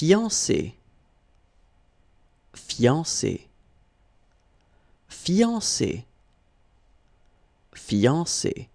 fiancé, fiancé, fiancé, fiancé.